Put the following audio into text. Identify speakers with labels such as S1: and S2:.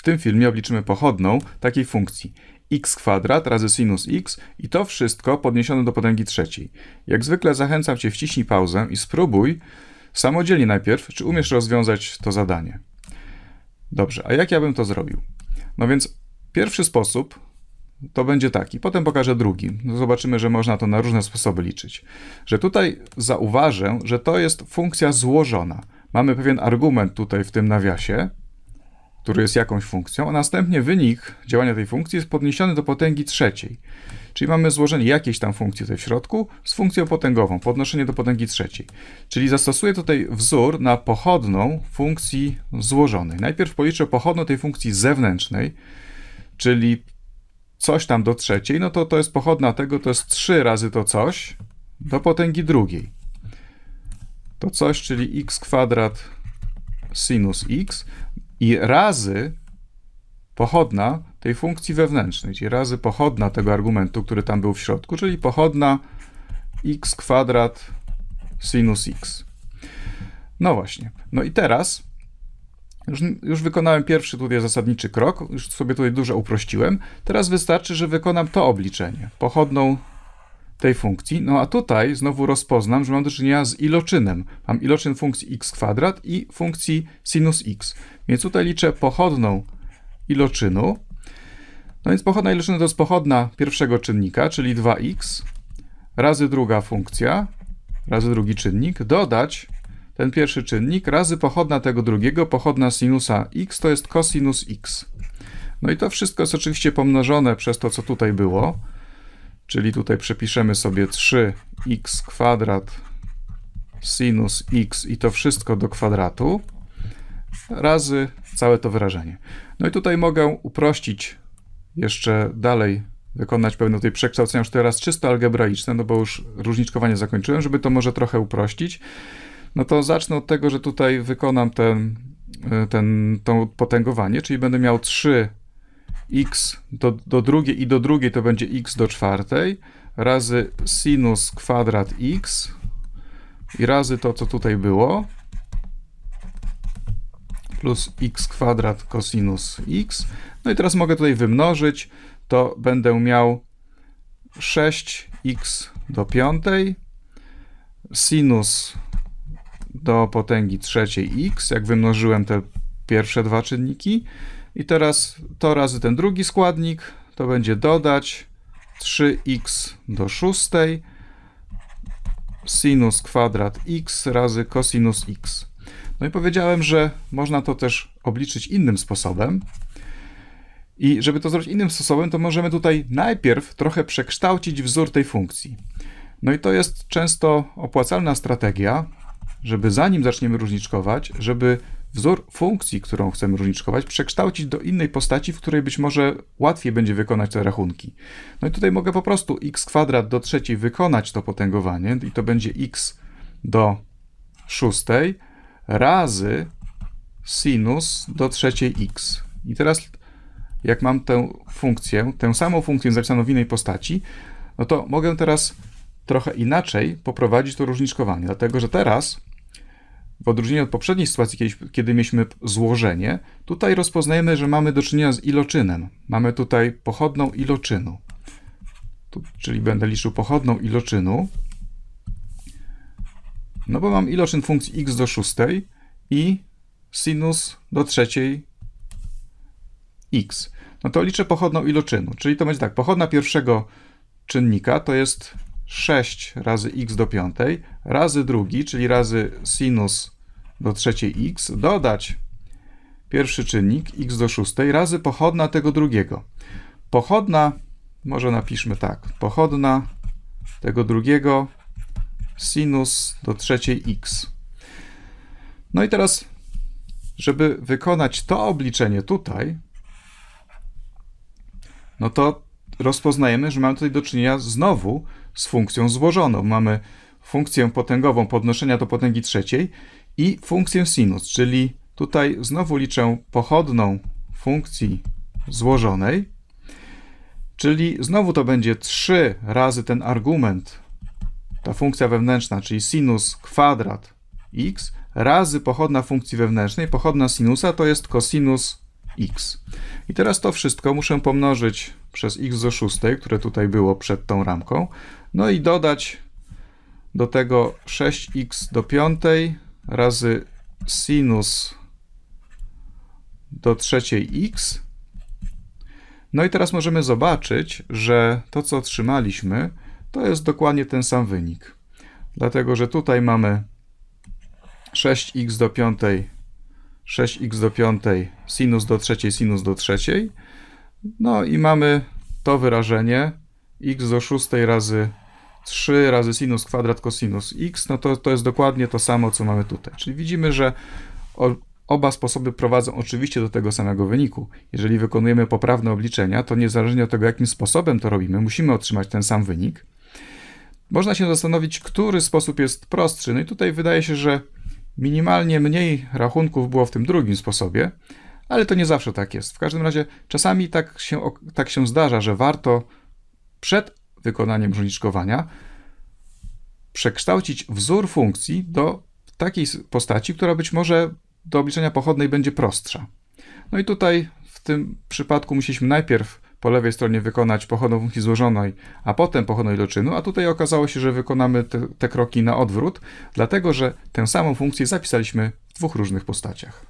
S1: W tym filmie obliczymy pochodną takiej funkcji x kwadrat razy sinus x i to wszystko podniesione do potęgi trzeciej. Jak zwykle zachęcam Cię wciśnij pauzę i spróbuj samodzielnie najpierw, czy umiesz rozwiązać to zadanie. Dobrze, a jak ja bym to zrobił? No więc pierwszy sposób to będzie taki, potem pokażę drugi. No zobaczymy, że można to na różne sposoby liczyć. Że tutaj zauważę, że to jest funkcja złożona. Mamy pewien argument tutaj w tym nawiasie, który jest jakąś funkcją, a następnie wynik działania tej funkcji jest podniesiony do potęgi trzeciej. Czyli mamy złożenie jakiejś tam funkcji tutaj w środku z funkcją potęgową, podnoszenie do potęgi trzeciej. Czyli zastosuję tutaj wzór na pochodną funkcji złożonej. Najpierw policzę pochodną tej funkcji zewnętrznej, czyli coś tam do trzeciej, no to to jest pochodna tego, to jest 3 razy to coś do potęgi drugiej. To coś, czyli x kwadrat sinus x i razy pochodna tej funkcji wewnętrznej, czyli razy pochodna tego argumentu, który tam był w środku, czyli pochodna x kwadrat sinus x. No właśnie. No i teraz już, już, wykonałem pierwszy tutaj zasadniczy krok, już sobie tutaj dużo uprościłem. Teraz wystarczy, że wykonam to obliczenie, pochodną tej funkcji. No a tutaj znowu rozpoznam, że mam do czynienia z iloczynem. Mam iloczyn funkcji x kwadrat i funkcji sinus x. Więc tutaj liczę pochodną iloczynu. No więc pochodna iloczynu to jest pochodna pierwszego czynnika, czyli 2x razy druga funkcja, razy drugi czynnik, dodać ten pierwszy czynnik razy pochodna tego drugiego, pochodna sinusa x, to jest cosinus x. No i to wszystko jest oczywiście pomnożone przez to, co tutaj było. Czyli tutaj przepiszemy sobie 3x kwadrat sinus x i to wszystko do kwadratu razy całe to wyrażenie. No i tutaj mogę uprościć jeszcze dalej, wykonać pewne tutaj przekształcenia, już teraz czysto algebraiczne, no bo już różniczkowanie zakończyłem, żeby to może trochę uprościć. No to zacznę od tego, że tutaj wykonam ten, y, ten, to potęgowanie, czyli będę miał 3 x do, do drugiej i do drugiej to będzie x do czwartej razy sinus kwadrat x i razy to, co tutaj było plus x kwadrat cosinus x. No i teraz mogę tutaj wymnożyć, to będę miał 6x do piątej sinus do potęgi trzeciej x, jak wymnożyłem te pierwsze dwa czynniki, i teraz to razy ten drugi składnik, to będzie dodać 3x do szóstej sinus kwadrat x razy cosinus x. No i powiedziałem, że można to też obliczyć innym sposobem. I żeby to zrobić innym sposobem, to możemy tutaj najpierw trochę przekształcić wzór tej funkcji. No i to jest często opłacalna strategia, żeby zanim zaczniemy różniczkować, żeby wzór funkcji, którą chcemy różniczkować, przekształcić do innej postaci, w której być może łatwiej będzie wykonać te rachunki. No i tutaj mogę po prostu x kwadrat do trzeciej wykonać to potęgowanie i to będzie x do szóstej razy sinus do trzeciej x. I teraz jak mam tę funkcję, tę samą funkcję zapisaną w innej postaci, no to mogę teraz trochę inaczej poprowadzić to różniczkowanie, dlatego że teraz w odróżnieniu od poprzedniej sytuacji, kiedy, kiedy mieliśmy złożenie, tutaj rozpoznajemy, że mamy do czynienia z iloczynem. Mamy tutaj pochodną iloczynu. Tu, czyli będę liczył pochodną iloczynu. No bo mam iloczyn funkcji x do szóstej i sinus do trzeciej x. No to liczę pochodną iloczynu, czyli to będzie tak, pochodna pierwszego czynnika to jest 6 razy x do piątej razy drugi, czyli razy sinus do trzeciej x, dodać pierwszy czynnik x do szóstej razy pochodna tego drugiego. Pochodna, może napiszmy tak, pochodna tego drugiego sinus do trzeciej x. No i teraz, żeby wykonać to obliczenie tutaj, no to rozpoznajemy, że mamy tutaj do czynienia znowu z funkcją złożoną. Mamy funkcję potęgową podnoszenia do potęgi trzeciej i funkcję sinus, czyli tutaj znowu liczę pochodną funkcji złożonej, czyli znowu to będzie 3 razy ten argument, ta funkcja wewnętrzna, czyli sinus kwadrat x razy pochodna funkcji wewnętrznej, pochodna sinusa to jest kosinus x. I teraz to wszystko muszę pomnożyć przez x do szóstej, które tutaj było przed tą ramką, no i dodać do tego 6x do piątej razy sinus do trzeciej x. No i teraz możemy zobaczyć, że to, co otrzymaliśmy, to jest dokładnie ten sam wynik. Dlatego, że tutaj mamy 6x do piątej 6x do piątej, sinus do trzeciej, sinus do trzeciej. No i mamy to wyrażenie x do szóstej razy 3 razy sinus kwadrat kosinus x, no to, to jest dokładnie to samo, co mamy tutaj. Czyli widzimy, że o, oba sposoby prowadzą oczywiście do tego samego wyniku. Jeżeli wykonujemy poprawne obliczenia, to niezależnie od tego, jakim sposobem to robimy, musimy otrzymać ten sam wynik. Można się zastanowić, który sposób jest prostszy. No i tutaj wydaje się, że Minimalnie mniej rachunków było w tym drugim sposobie, ale to nie zawsze tak jest. W każdym razie czasami tak się, tak się zdarza, że warto przed wykonaniem żoniczkowania przekształcić wzór funkcji do takiej postaci, która być może do obliczenia pochodnej będzie prostsza. No i tutaj w tym przypadku musieliśmy najpierw po lewej stronie wykonać pochodną funkcji złożonej, a potem pochodną iloczynu, a tutaj okazało się, że wykonamy te, te kroki na odwrót, dlatego że tę samą funkcję zapisaliśmy w dwóch różnych postaciach.